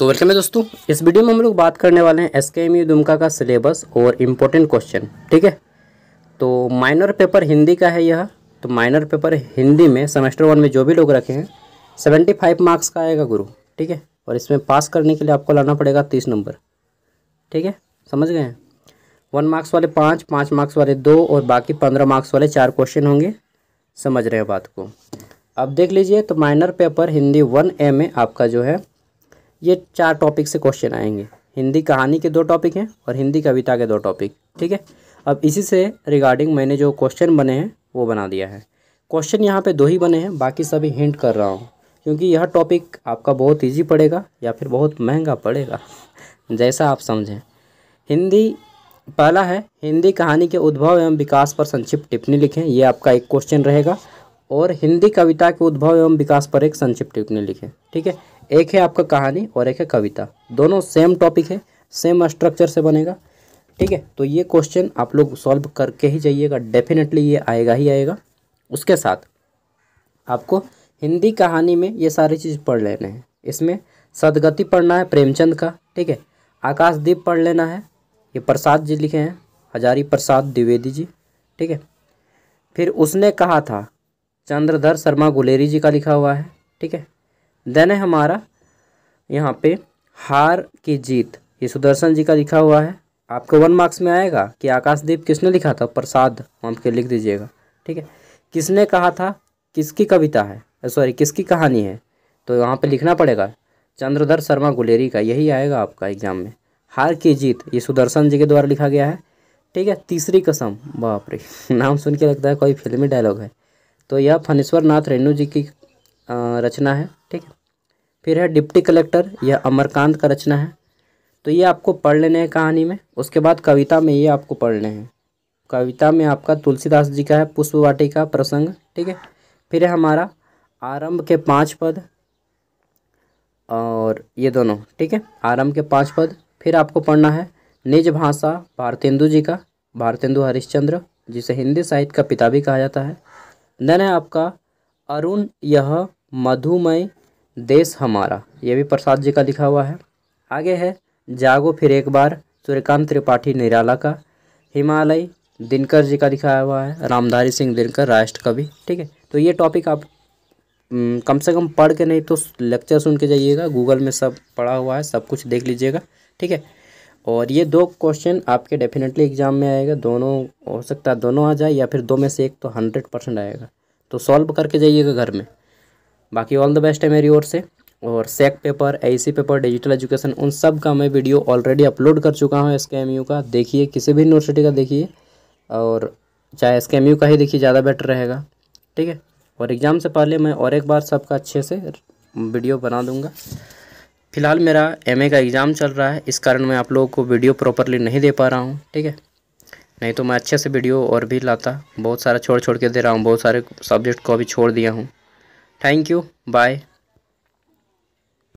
तो वेलकम है दोस्तों इस वीडियो में हम लोग बात करने वाले हैं एस के एम यू दुमका का सिलेबस और इम्पोर्टेंट क्वेश्चन ठीक है तो माइनर पेपर हिंदी का है यह तो माइनर पेपर हिंदी में सेमेस्टर वन में जो भी लोग रखे हैं सेवेंटी फाइव मार्क्स का आएगा गुरु ठीक है और इसमें पास करने के लिए आपको लाना पड़ेगा तीस नंबर ठीक है समझ गए हैं वन मार्क्स वाले पाँच पाँच मार्क्स वाले दो और बाकी पंद्रह मार्क्स वाले चार क्वेश्चन होंगे समझ रहे हैं बात को अब देख लीजिए तो minor paper Hindi one A में आपका जो है ये चार टॉपिक से क्वेश्चन आएंगे हिंदी कहानी के दो टॉपिक हैं और हिंदी कविता के दो टॉपिक ठीक है अब इसी से रिगार्डिंग मैंने जो क्वेश्चन बने हैं वो बना दिया है क्वेश्चन यहाँ पे दो ही बने हैं बाकी सभी हिंट कर रहा हूँ क्योंकि यह टॉपिक आपका बहुत ईजी पड़ेगा या फिर बहुत महंगा पड़ेगा जैसा आप समझें हिंदी पहला है हिंदी कहानी के उद्भव एवं विकास पर संक्षिप्त टिप्पणी लिखें यह आपका एक क्वेश्चन रहेगा और हिंदी कविता के उद्भव एवं विकास पर एक संक्षिप्त टिप्पणी लिखे ठीक है एक है आपका कहानी और एक है कविता दोनों सेम टॉपिक है सेम स्ट्रक्चर से बनेगा ठीक है तो ये क्वेश्चन आप लोग सॉल्व करके ही जाइएगा डेफिनेटली ये आएगा ही आएगा उसके साथ आपको हिंदी कहानी में ये सारी चीज़ पढ़ लेने हैं इसमें सदगति पढ़ना है प्रेमचंद का ठीक है आकाशदीप पढ़ लेना है ये प्रसाद जी लिखे हैं हजारी प्रसाद द्विवेदी जी ठीक है फिर उसने कहा था चंद्रधर शर्मा गुलेरी जी का लिखा हुआ है ठीक है देन है हमारा यहाँ पे हार की जीत ये सुदर्शन जी का लिखा हुआ है आपको वन मार्क्स में आएगा कि आकाशदीप किसने लिखा था प्रसाद वहाँ के लिख दीजिएगा ठीक है किसने कहा था किसकी कविता है सॉरी किसकी कहानी है तो यहाँ पे लिखना पड़ेगा चंद्रधर शर्मा गुलेरी का यही आएगा आपका एग्जाम में हार की जीत ये सुदर्शन जी के द्वारा लिखा गया है ठीक है तीसरी कसम बाप रे नाम सुन के लगता है कोई फिल्मी डायलॉग है तो यह फनेश्वर नाथ रेणु जी की रचना है ठीक है फिर है डिप्टी कलेक्टर यह अमरकांत का रचना है तो ये आपको पढ़ लेने हैं कहानी में उसके बाद कविता में ये आपको पढ़ने हैं कविता में आपका तुलसीदास जी का है पुष्प का प्रसंग ठीक है फिर है हमारा आरंभ के पांच पद और ये दोनों ठीक है आरंभ के पांच पद फिर आपको पढ़ना है निज भाषा भारतेंदु जी का भारतेंदु हरिश्चंद्र जिसे हिंदी साहित्य का पिता भी कहा जाता है देन है आपका अरुण यह मधुमय देश हमारा ये भी प्रसाद जी का लिखा हुआ है आगे है जागो फिर एक बार सूर्यकांत त्रिपाठी निराला का हिमालय दिनकर जी का लिखा हुआ है रामधारी सिंह दिनकर राष्ट्र कवि ठीक है तो ये टॉपिक आप हम्म, कम से कम पढ़ के नहीं तो लेक्चर सुन के जाइएगा गूगल में सब पढ़ा हुआ है सब कुछ देख लीजिएगा ठीक है और ये दो क्वेश्चन आपके डेफिनेटली एग्जाम में आएगा दोनों हो सकता है दोनों आ जाए या फिर दो में से एक तो हंड्रेड परसेंट आएगा तो सॉल्व करके जाइएगा घर में बाकी ऑल द बेस्ट है मेरी ओर से और सेक paper AC paper digital education उन सब का मैं वीडियो ऑलरेडी अपलोड कर चुका हूँ एस का देखिए किसी भी यूनिवर्सिटी का देखिए और चाहे एस का ही देखिए ज़्यादा बेटर रहेगा ठीक है और एग्ज़ाम से पहले मैं और एक बार सबका अच्छे से वीडियो बना दूँगा फ़िलहाल मेरा एमए का एग्ज़ाम चल रहा है इस कारण मैं आप लोगों को वीडियो प्रॉपरली नहीं दे पा रहा हूँ ठीक है नहीं तो मैं अच्छे से वीडियो और भी लाता बहुत सारा छोड़ छोड़ के दे रहा हूँ बहुत सारे सब्जेक्ट को अभी छोड़ दिया हूँ थैंक यू बाय